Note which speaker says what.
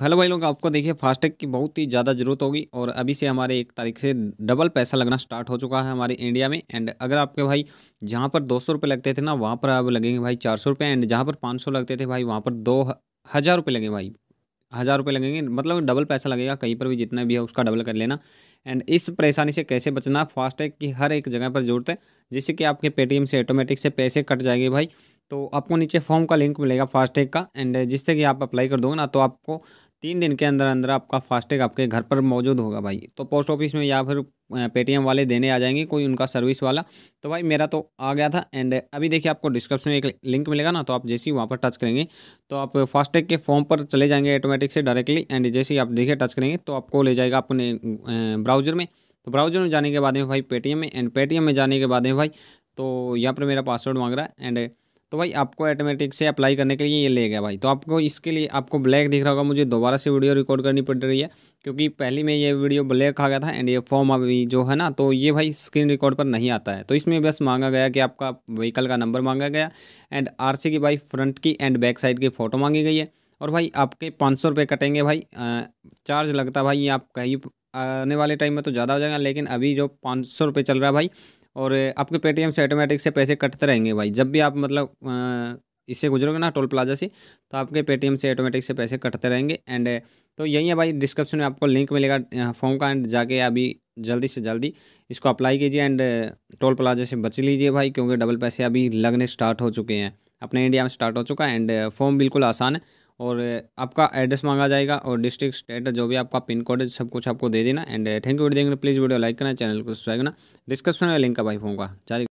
Speaker 1: hello भाई लोग आपको देखिए फास्टैग की बहुत ही ज़्यादा ज़रूरत होगी और अभी से हमारे एक तारीख से डबल पैसा लगना स्टार्ट हो चुका है हमारे इंडिया में एंड अगर आपके भाई जहाँ पर दो सौ रुपये लगते थे ना वहाँ पर अब लगेंगे भाई चार सौ रुपये एंड जहाँ पर पाँच सौ लगते थे भाई वहाँ पर दो हज़ार रुपये लगेंगे भाई हज़ार रुपये लगेंगे मतलब डबल पैसा लगेगा कहीं पर भी जितना भी है उसका डबल कर लेना एंड इस परेशानी से कैसे बचना फास्टैग की हर एक जगह पर ज़रूरत है जिससे कि आपके पेटीएम से ऑटोमेटिक से पैसे कट जाएंगे भाई तो आपको नीचे फॉर्म का लिंक मिलेगा फास्टैग का एंड जिससे कि आप अप्लाई कर दोगे ना तो आपको तीन दिन के अंदर अंदर आपका फास्टैग आपके घर पर मौजूद होगा भाई तो पोस्ट ऑफिस में या फिर पेटीएम वाले देने आ जाएंगे कोई उनका सर्विस वाला तो भाई मेरा तो आ गया था एंड अभी देखिए आपको डिस्क्रिप्शन में एक लिंक मिलेगा ना तो आप जैसे ही वहाँ पर टच करेंगे तो आप फास्टैग के फॉर्म पर चले जाएंगे ऑटोमेटिक से डायरेक्टली एंड जैसे ही आप देखिए टच करेंगे तो आपको ले जाएगा अपने ब्राउजर में तो ब्राउजर में जाने के बाद में भाई पेटीएम में एंड पेटीएम में जाने के बाद में भाई तो यहाँ पर मेरा पासवर्ड मांग रहा है एंड तो भाई आपको ऑटोमेटिक से अप्लाई करने के लिए ये ले गया भाई तो आपको इसके लिए आपको ब्लैक दिख रहा होगा मुझे दोबारा से वीडियो रिकॉर्ड करनी पड़ रही है क्योंकि पहली में ये वीडियो ब्लैक आ गया था एंड ये फॉर्म अभी जो है ना तो ये भाई स्क्रीन रिकॉर्ड पर नहीं आता है तो इसमें बस मांगा गया कि आपका व्हीकल का नंबर मांगा गया एंड आर की भाई फ्रंट की एंड बैक साइड की फ़ोटो मांगी गई है और भाई आपके पाँच सौ रुपये कटेंगे भाई चार्ज लगता भाई ये आप कहीं आने वाले टाइम में तो ज़्यादा हो जाएगा लेकिन अभी जो पाँच सौ रुपये चल रहा है भाई और आपके पेटीएम से ऑटोमेटिक से पैसे कटते रहेंगे भाई जब भी आप मतलब इससे गुजरोगे ना टोल प्लाजा से तो आपके पेटीएम से ऑटोमेटिक से पैसे कटते रहेंगे एंड तो यही है भाई डिस्क्रिप्शन में आपको लिंक मिलेगा फॉर्म का एंड जाके अभी जल्दी से जल्दी इसको अप्लाई कीजिए एंड टोल प्लाजा से बच लीजिए भाई क्योंकि डबल पैसे अभी लगने स्टार्ट हो चुके हैं अपने इंडिया में स्टार्ट हो चुका है एंड फॉर्म बिल्कुल आसान है और आपका एड्रेस मांगा जाएगा और डिस्ट्रिक्ट स्टेट जो भी आपका पिन कोड है सब कुछ आपको दे देना एंड थैंक यू वीडियो देखेंगे प्लीज़ वीडियो लाइक करना चैनल को सब्सक्राइब करना डिस्क्रिप्शन में लिंक का भाई होगा चार